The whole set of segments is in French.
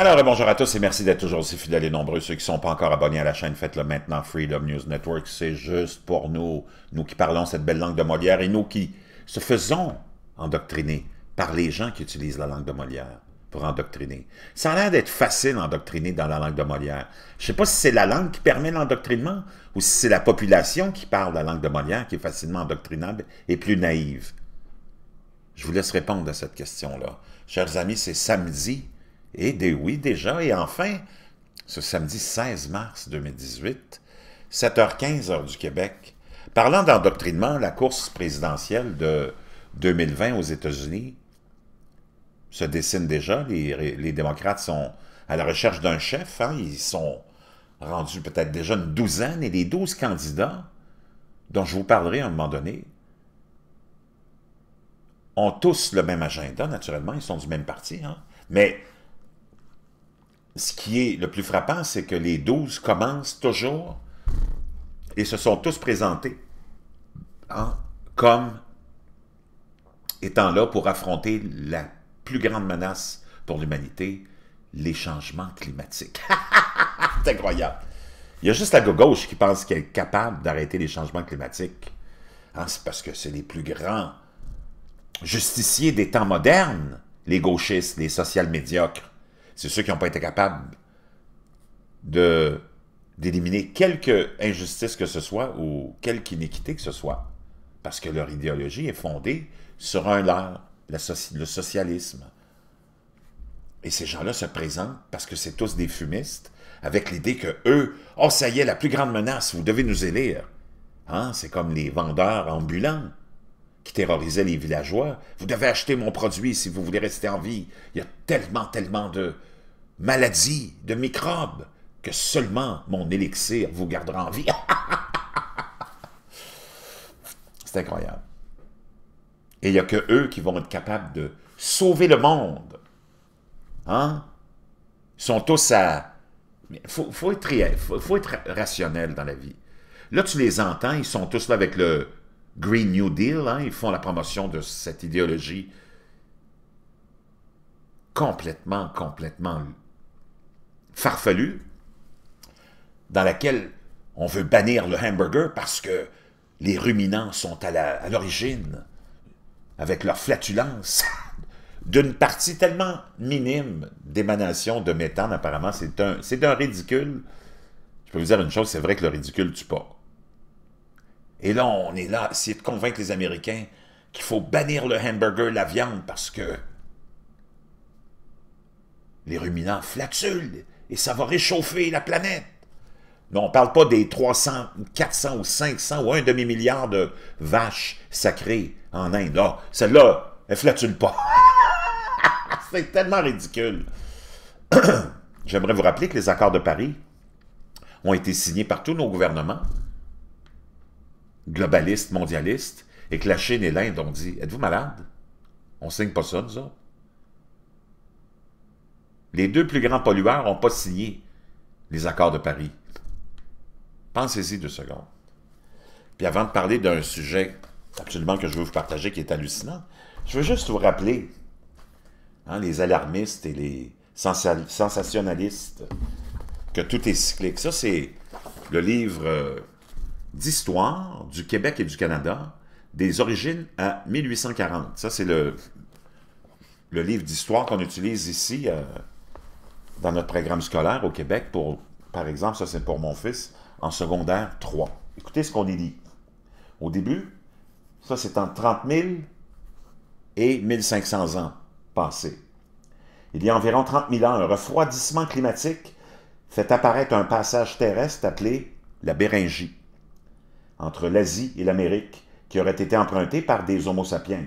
Alors, bonjour à tous et merci d'être toujours aussi fidèles et nombreux. Ceux qui ne sont pas encore abonnés à la chaîne, faites-le maintenant. Freedom News Network, c'est juste pour nous, nous qui parlons cette belle langue de Molière et nous qui se faisons endoctriner par les gens qui utilisent la langue de Molière pour endoctriner. Ça a l'air d'être facile d'endoctriner dans la langue de Molière. Je ne sais pas si c'est la langue qui permet l'endoctrinement ou si c'est la population qui parle la langue de Molière qui est facilement endoctrinable et plus naïve. Je vous laisse répondre à cette question-là. Chers amis, c'est samedi et des, oui, déjà. Et enfin, ce samedi 16 mars 2018, 7h15 du Québec, parlant d'endoctrinement, la course présidentielle de 2020 aux États-Unis se dessine déjà. Les, démocrates sont à la recherche d'un chef. Hein. Ils sont rendus peut-être déjà une douzaine et les douze candidats dont je vous parlerai à un moment donné ont tous le même agenda, naturellement. Ils sont du même parti. Hein. Mais le plus frappant, c'est que les 12 commencent toujours et se sont tous présentés hein, comme étant là pour affronter la plus grande menace pour l'humanité, les changements climatiques. c'est incroyable. Il y a juste la gauche qui pense qu'elle est capable d'arrêter les changements climatiques. Hein, c'est parce que c'est les plus grands justiciers des temps modernes, les gauchistes, les social médiocres. C'est ceux qui n'ont pas été capables de d'éliminer quelque injustice que ce soit ou quelque iniquité que ce soit, parce que leur idéologie est fondée sur un leurre, le, le socialisme. Et ces gens-là se présentent parce que c'est tous des fumistes, avec l'idée que eux, oh ça y est, la plus grande menace, vous devez nous élire. Hein? C'est comme les vendeurs ambulants qui terrorisait les villageois. Vous devez acheter mon produit si vous voulez rester en vie. Il y a tellement, tellement de maladies, de microbes, que seulement mon élixir vous gardera en vie. C'est incroyable. Et il n'y a que eux qui vont être capables de sauver le monde. Hein? Ils sont tous à... Il faut, être, faut être rationnel dans la vie. Là, tu les entends, ils sont tous là avec le Green New Deal, hein, ils font la promotion de cette idéologie complètement, complètement farfelue, dans laquelle on veut bannir le hamburger parce que les ruminants sont à l'origine, avec leur flatulence, d'une partie tellement minime d'émanation de méthane, apparemment. C'est un ridicule. Je peux vous dire une chose, c'est vrai que le ridicule tue pas. Et là, on est là, essayer de convaincre les Américains qu'il faut bannir le hamburger, la viande, parce que les ruminants flatulent et ça va réchauffer la planète. Mais on ne parle pas des 300, 400 ou 500 ou un demi-milliard de vaches sacrées en Inde. Là, celle-là, elle flatule pas. C'est tellement ridicule. J'aimerais vous rappeler que les accords de Paris ont été signés par tous nos gouvernements globaliste, mondialiste, et que la Chine et l'Inde ont dit Êtes-vous malade On signe pas ça, nous autres. Les deux plus grands pollueurs n'ont pas signé les accords de Paris. Pensez-y deux secondes. Puis avant de parler d'un sujet absolument que je veux vous partager qui est hallucinant, je veux juste vous rappeler hein, les alarmistes et les sensationnalistes que tout est cyclique. Ça, c'est le livre. Euh, d'histoire du Québec et du Canada, des origines à 1840. Ça, c'est le, le livre d'histoire qu'on utilise ici euh, dans notre programme scolaire au Québec. Pour, par exemple, ça, c'est pour mon fils, en secondaire 3. Écoutez ce qu'on y lit. Au début, ça, c'est entre 30 000 et 1500 ans passés. Il y a environ 30 000 ans, un refroidissement climatique fait apparaître un passage terrestre appelé la Béringie entre l'Asie et l'Amérique qui aurait été empruntés par des Homo sapiens.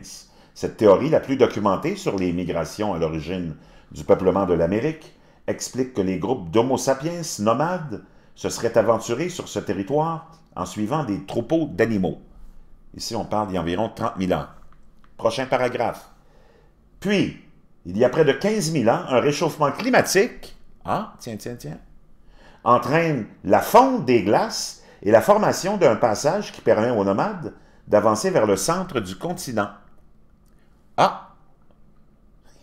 Cette théorie, la plus documentée sur les migrations à l'origine du peuplement de l'Amérique, explique que les groupes d'Homo sapiens nomades se seraient aventurés sur ce territoire en suivant des troupeaux d'animaux. Ici, on parle d'environ y environ 30 000 ans. Prochain paragraphe. Puis, il y a près de 15 000 ans, un réchauffement climatique, ah, tiens, tiens, tiens, entraîne la fonte des glaces et la formation d'un passage qui permet aux nomades d'avancer vers le centre du continent. Ah!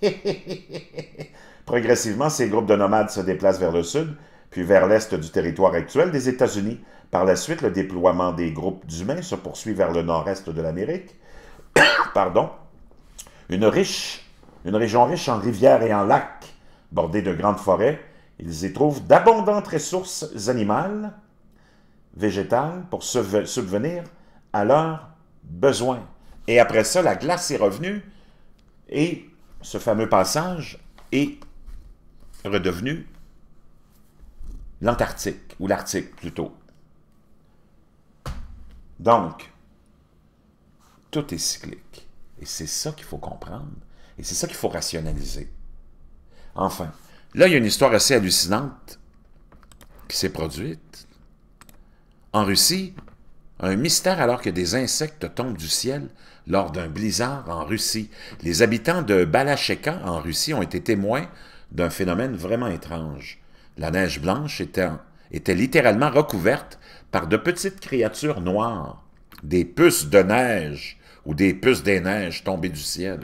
Progressivement, ces groupes de nomades se déplacent vers le sud, puis vers l'est du territoire actuel des États-Unis. Par la suite, le déploiement des groupes d'humains se poursuit vers le nord-est de l'Amérique. Pardon. Une riche, une région riche en rivières et en lacs, bordée de grandes forêts, ils y trouvent d'abondantes ressources animales, végétales pour subvenir à leurs besoins. Et après ça, la glace est revenue et ce fameux passage est redevenu l'Antarctique, ou l'Arctique plutôt. Donc, tout est cyclique. Et c'est ça qu'il faut comprendre. Et c'est ça qu'il faut rationaliser. Enfin, là, il y a une histoire assez hallucinante qui s'est produite en Russie, un mystère alors que des insectes tombent du ciel lors d'un blizzard en Russie. Les habitants de Balacheka en Russie ont été témoins d'un phénomène vraiment étrange. La neige blanche était, littéralement recouverte par de petites créatures noires, des puces de neige ou des puces des neiges tombées du ciel.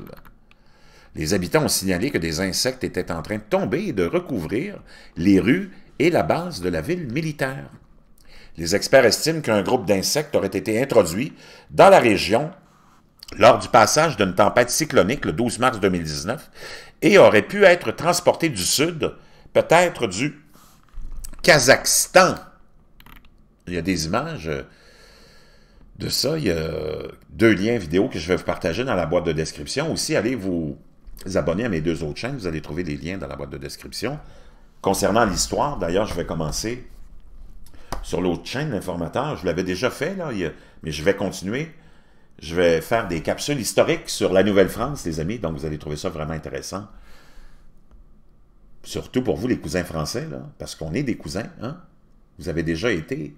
Les habitants ont signalé que des insectes étaient en train de tomber et de recouvrir les rues et la base de la ville militaire. Les experts estiment qu'un groupe d'insectes aurait été introduit dans la région lors du passage d'une tempête cyclonique le 12 mars 2019 et aurait pu être transporté du sud, peut-être du Kazakhstan. Il y a des images euh, de ça. Il y a deux liens vidéo que je vais vous partager dans la boîte de description. Aussi, allez vous abonner à mes deux autres chaînes. Vous allez trouver les liens dans la boîte de description. Concernant l'histoire, d'ailleurs, je vais commencer sur l'autre chaîne, l'informateur. Je l'avais déjà fait, là, mais je vais continuer. Je vais faire des capsules historiques sur la Nouvelle-France, les amis, donc vous allez trouver ça vraiment intéressant. Surtout pour vous, les cousins français, parce qu'on est des cousins. Hein. Vous avez déjà été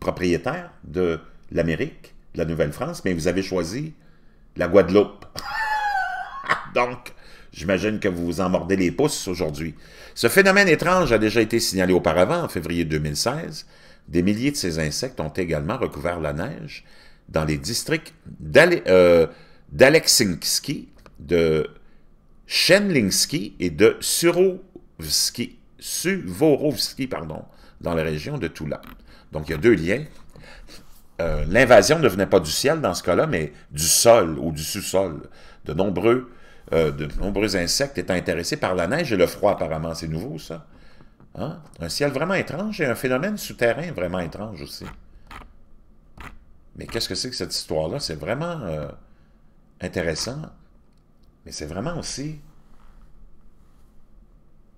propriétaire de l'Amérique, de la Nouvelle-France, mais vous avez choisi la Guadeloupe. donc, J'imagine que vous vous en mordez les pouces aujourd'hui. Ce phénomène étrange a déjà été signalé auparavant, en février 2016, des milliers de ces insectes ont également recouvert la neige dans les districts euh, d'Aleksinski, de Shenlinski et de Surovski, Suvorovski, pardon, dans la région de Toula. Donc, il y a deux liens. Euh, l'invasion ne venait pas du ciel dans ce cas-là, mais du sol ou du sous-sol. De nombreux, euh, de nombreux insectes étaient intéressés par la neige et le froid, apparemment. C'est nouveau, ça. Hein? Un ciel vraiment étrange et un phénomène souterrain vraiment étrange aussi. Mais qu'est-ce que c'est que cette histoire-là? C'est vraiment euh, intéressant, mais c'est vraiment aussi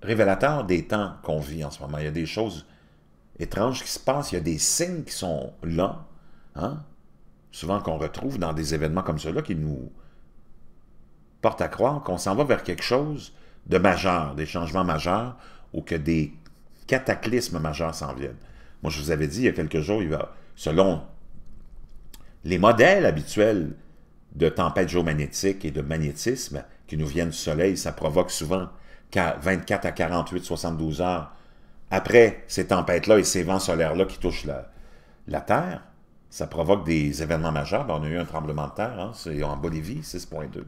révélateur des temps qu'on vit en ce moment. Il y a des choses étranges qui se passent, il y a des signes qui sont là, hein? souvent qu'on retrouve dans des événements comme ceux-là qui nous portent à croire qu'on s'en va vers quelque chose de majeur, des changements majeurs, ou que des cataclysmes majeurs s'en viennent. Moi, je vous avais dit il y a quelques jours, selon les modèles habituels de tempêtes géomagnétiques et de magnétisme qui nous viennent du Soleil, ça provoque souvent 24 à 48, 72 heures après ces tempêtes-là et ces vents solaires-là qui touchent la, Terre. Ça provoque des événements majeurs. Ben, on a eu un tremblement de terre hein, en Bolivie, 6.2.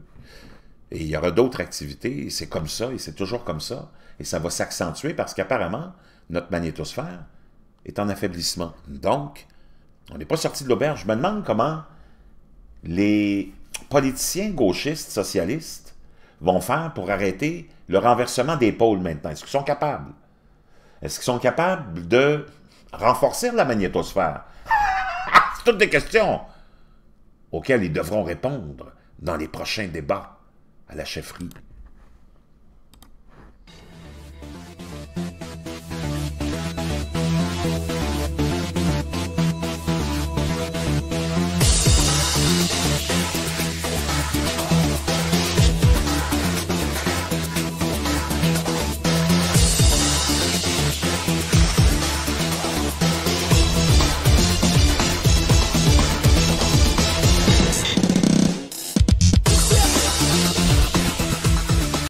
Et il y aura d'autres activités, c'est comme ça, et c'est toujours comme ça. Et ça va s'accentuer parce qu'apparemment, notre magnétosphère est en affaiblissement. Donc, on n'est pas sorti de l'auberge. Je me demande comment les politiciens gauchistes, socialistes, vont faire pour arrêter le renversement des pôles maintenant. Est-ce qu'ils sont capables? Est-ce qu'ils sont capables de renforcer la magnétosphère? C'est toutes des questions auxquelles ils devront répondre dans les prochains débats la chefferie